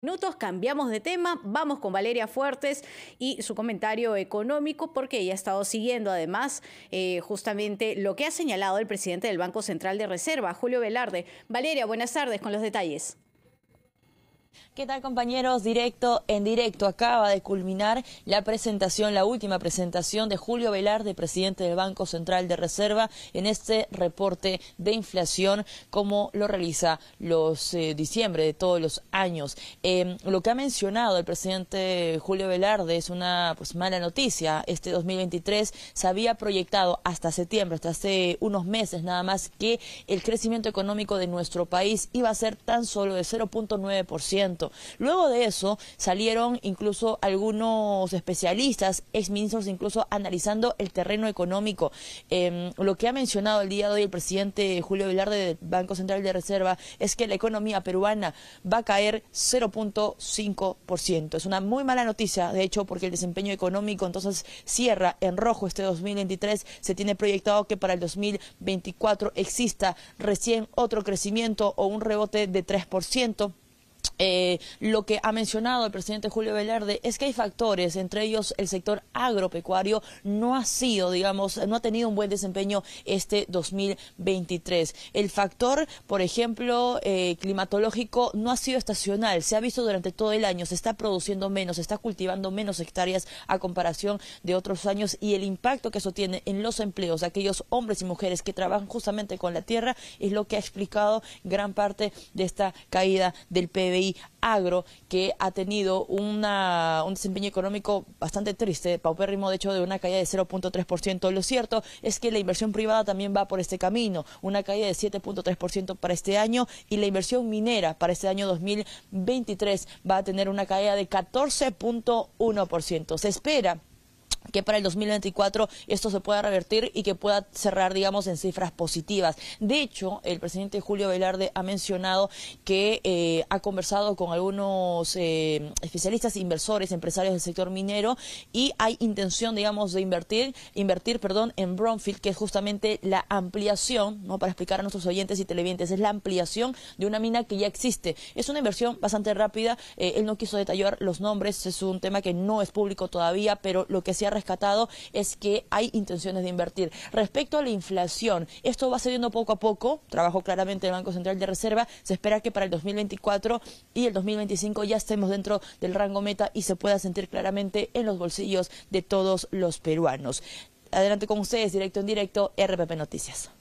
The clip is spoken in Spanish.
minutos, cambiamos de tema, vamos con Valeria Fuertes y su comentario económico, porque ella ha estado siguiendo además eh, justamente lo que ha señalado el presidente del Banco Central de Reserva, Julio Velarde. Valeria, buenas tardes con los detalles. ¿Qué tal compañeros? Directo en directo. Acaba de culminar la presentación, la última presentación de Julio Velarde, presidente del Banco Central de Reserva, en este reporte de inflación, como lo realiza los eh, diciembre de todos los años. Em, lo que ha mencionado el presidente Julio Velarde es una pues, mala noticia. Este 2023 se había proyectado hasta septiembre, hasta hace unos meses nada más, que el crecimiento económico de nuestro país iba a ser tan solo de 0.9%. Luego de eso salieron incluso algunos especialistas, exministros incluso analizando el terreno económico. Em, lo que ha mencionado el día de hoy el presidente Julio Vilar del Banco Central de Reserva es que la economía peruana va a caer 0.5%. Es una muy mala noticia, de hecho, porque el desempeño económico entonces cierra en rojo este 2023. Se tiene proyectado que para el 2024 exista recién otro crecimiento o un rebote de 3%. Eh, lo que ha mencionado el presidente Julio Velarde es que hay factores, entre ellos el sector agropecuario no ha sido, digamos, no ha tenido un buen desempeño este 2023. El factor, por ejemplo, eh, climatológico no ha sido estacional, se ha visto durante todo el año, se está produciendo menos, se está cultivando menos hectáreas a comparación de otros años y el impacto que eso tiene en los empleos de aquellos hombres y mujeres que trabajan justamente con la tierra es lo que ha explicado gran parte de esta caída del PBI agro que ha tenido una, un desempeño económico bastante triste, paupérrimo de hecho de una caída de 0.3%. Lo cierto es que la inversión privada también va por este camino, una caída de 7.3% para este año y la inversión minera para este año 2023 va a tener una caída de 14.1%. Se espera que para el 2024 esto se pueda revertir y que pueda cerrar, digamos, en cifras positivas. De hecho, el presidente Julio Velarde ha mencionado que eh, ha conversado con algunos eh, especialistas, inversores, empresarios del sector minero y hay intención, digamos, de invertir, invertir, perdón, en Bromfield, que es justamente la ampliación, no, para explicar a nuestros oyentes y televidentes, es la ampliación de una mina que ya existe. Es una inversión bastante rápida. Eh, él no quiso detallar los nombres, es un tema que no es público todavía, pero lo que se ha rescatado es que hay intenciones de invertir. Respecto a la inflación, esto va cediendo poco a poco, trabajo claramente el Banco Central de Reserva, se espera que para el 2024 y el 2025 ya estemos dentro del rango meta y se pueda sentir claramente en los bolsillos de todos los peruanos. Adelante con ustedes, directo en directo, RPP Noticias.